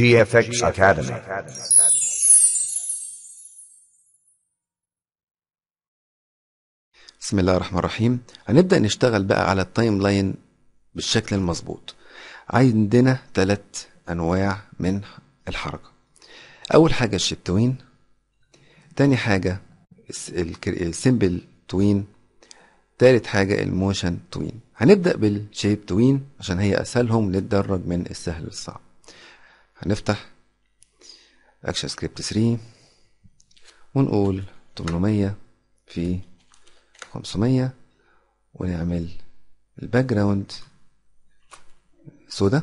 GFX Academy. بسم الله الرحمن الرحيم هنبدأ نشتغل بقى على التايم لاين بالشكل المظبوط عندنا ثلاث أنواع من الحركة أول حاجة الشيبتوين تاني حاجة السيمبل توين تالت حاجة الموشن توين هنبدأ بالشيب توين عشان هي أسهلهم للدرج من السهل للصعب هنفتح أكشن سكريبت 3 ونقول 800 في 500 ونعمل الباك جراوند سودا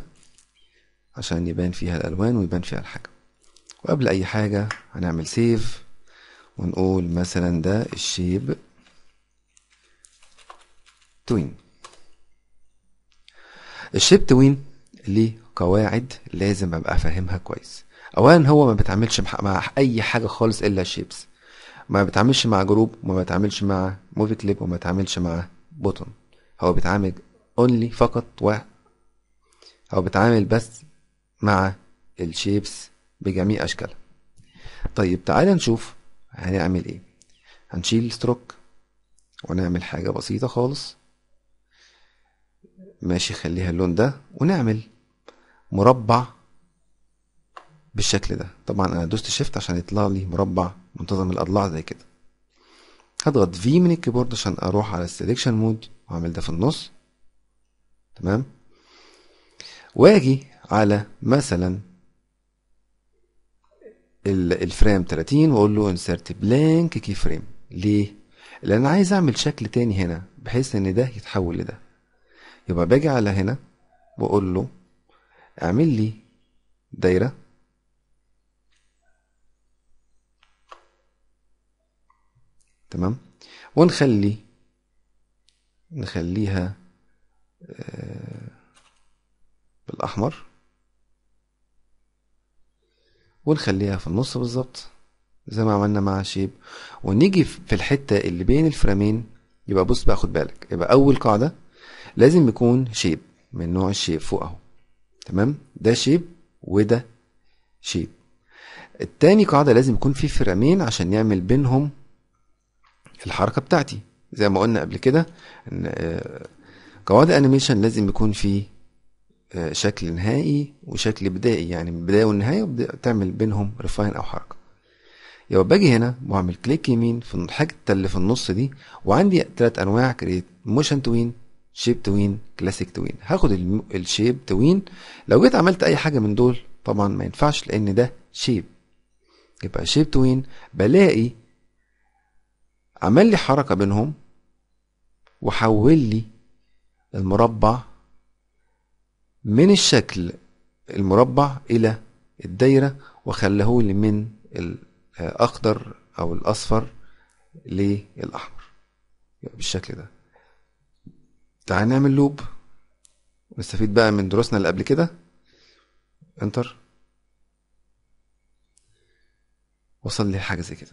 عشان يبان فيها الألوان ويبان فيها الحجم وقبل أي حاجة هنعمل سيف ونقول مثلا ده الشيب توين الشيب توين ليه قواعد لازم ابقى فاهمها كويس اولا هو ما بيتعاملش مع اي حاجه خالص الا شيبس ما بيتعاملش مع جروب وما بيتعاملش مع موفي كليب وما بيتعاملش مع بوتون هو بيتعامل اونلي فقط و هو بيتعامل بس مع الشيبس بجميع اشكالها طيب تعالى نشوف هنعمل ايه هنشيل ستروك ونعمل حاجه بسيطه خالص ماشي خليها اللون ده ونعمل مربع بالشكل ده طبعا انا دوست شيفت عشان يطلع لي مربع منتظم الاضلاع زي كده هضغط V من الكيبورد عشان اروح على السليكشن مود واعمل ده في النص تمام واجي على مثلا الفريم 30 واقول له انسرت بلانك كي فريم ليه لان انا عايز اعمل شكل تاني هنا بحيث ان ده يتحول لده يبقى باجي على هنا بقول له اعمل لي دايره تمام ونخلي نخليها آه، بالاحمر ونخليها في النص بالظبط زي ما عملنا مع شيب ونيجي في الحته اللي بين الفرامين يبقى بص بقى خد بالك يبقى اول قاعده لازم يكون شيب من نوع الشيب فوق اهو تمام ده شيب وده شيب التاني قاعدة لازم يكون في فرامين عشان نعمل بينهم الحركة بتاعتي زي ما قلنا قبل كده ان آه، قواعد انيميشن لازم يكون في آه، شكل نهائي وشكل بدائي يعني من البداية والنهاية تعمل بينهم ريفاين او حركة يبقى باجي هنا واعمل كليك يمين في الحاجة اللي في النص دي وعندي تلات انواع كريت موشن توين شيب توين كلاسيك توين هاخد الشيب توين لو جيت عملت اي حاجه من دول طبعا ما ينفعش لان ده شيب يبقى شيب توين بلاقي عمل لي حركه بينهم وحول لي المربع من الشكل المربع الى الدايره وخلاه لي من الاخضر او الاصفر للاحمر بالشكل ده تعال نعمل لوب ونستفيد بقى من دروسنا اللي قبل كده انتر وصل لي حاجه زي كده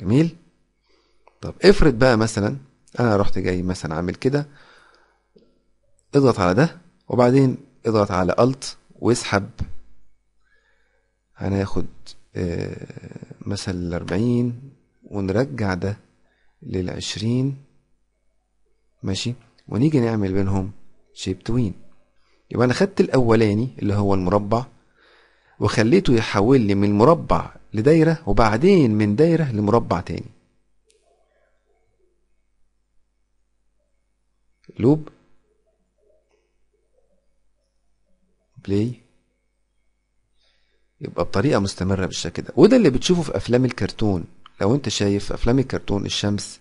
جميل طب افرض بقى مثلا انا رحت جاي مثلا عامل كده اضغط على ده وبعدين اضغط على الت واسحب هناخد آه، مثلا الاربعين ونرجع ده للعشرين ماشي ونيجي نعمل بينهم شيب توين يبقى انا خدت الاولاني اللي هو المربع وخليته يحول لي من مربع لدايرة وبعدين من دايرة لمربع تاني لوب بلاي يبقى بطريقة مستمرة بالشكل ده وده اللي بتشوفه في أفلام الكرتون لو أنت شايف أفلام الكرتون الشمس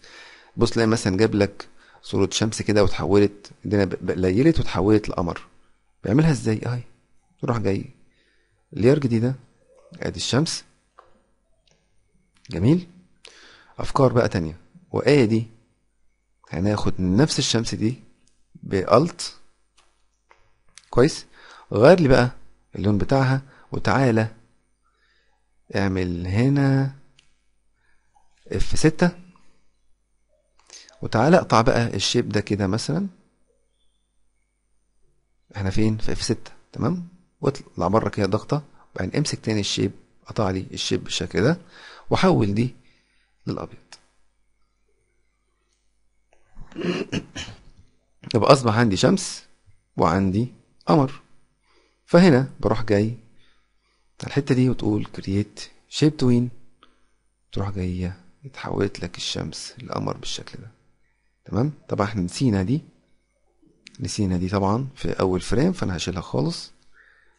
بص تلاقي مثلا جاب لك صورة شمس كده وتحولت الدنيا ليلت وتحولت لقمر بيعملها ازاي اهي تروح جاي لير جديدة ادي الشمس جميل افكار بقى تانية وادي هناخد نفس الشمس دي بألت كويس غير لي بقى اللون بتاعها وتعالى اعمل هنا اف ستة وتعالى اقطع بقى الشيب ده كده مثلا احنا فين في اف ستة تمام واطلع بره كده ضغطة وبعدين امسك تاني الشيب قطع لي الشيب بالشكل ده وحول دي للأبيض يبقى أصبح عندي شمس وعندي قمر فهنا بروح جاي على الحتة دي وتقول create shape twin تروح جاية اتحولت لك الشمس القمر بالشكل ده تمام طبعا احنا نسينا دي نسينا دي طبعا في اول فريم فانا هشيلها خالص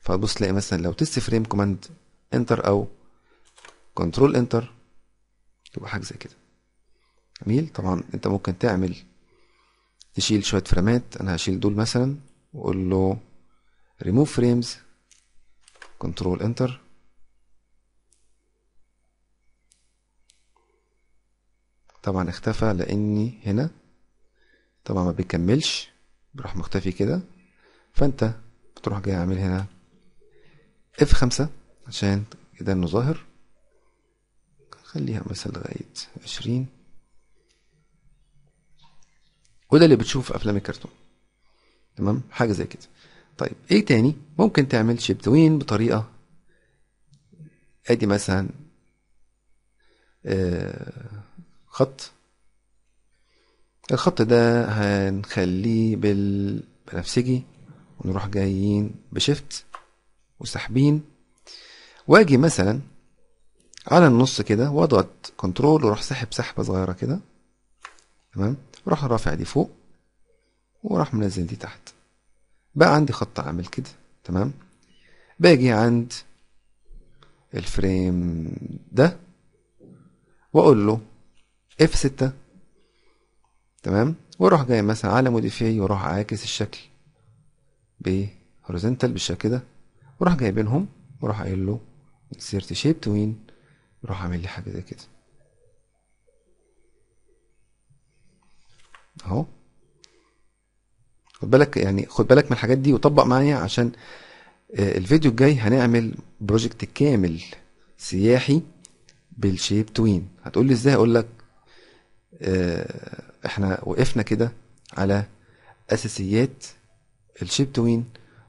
فهتبص تلاقي مثلا لو تست فريم كوماند انتر او كنترول انتر تبقى حاجه زي كده جميل طبعا انت ممكن تعمل تشيل شويه فريمات انا هشيل دول مثلا واقول له ريموف فريمز كنترول انتر طبعا اختفى لاني هنا طبعا ما بيكملش بروح مختفي كده فانت بتروح جاي عامل هنا اف خمسة عشان كده انه ظاهر خليها مثلا لغاية عشرين وده اللي بتشوف افلام الكرتون تمام حاجة زي كده طيب ايه تاني ممكن تعمل شيب توين بطريقة ادي مثلا آه، خط الخط ده هنخليه بالبنفسجي ونروح جايين بشيفت وسحبين واجي مثلا على النص كده واضغط كنترول واروح ساحب سحبه صغيره كده تمام واروح رافع دي فوق وراح منزل دي تحت بقى عندي خط عامل كده تمام باجي عند الفريم ده واقول له اف 6 تمام واروح جاي مثلا على موديفاي واروح عاكس الشكل بهوريزونتال بالشكل ده واروح جايبينهم واروح قايل له انسيرت شيب توين واروح عامل لي حاجه زي كده اهو خد بالك يعني خد بالك من الحاجات دي وطبق معايا عشان آه، الفيديو الجاي هنعمل بروجكت كامل سياحي بالشيب توين هتقول لي ازاي اقول لك آه، احنا وقفنا كده على اساسيات الشيب توين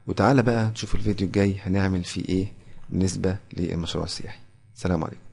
وتعالى بقى نشوف الفيديو الجاي هنعمل فيه ايه بالنسبه للمشروع السياحي سلام عليكم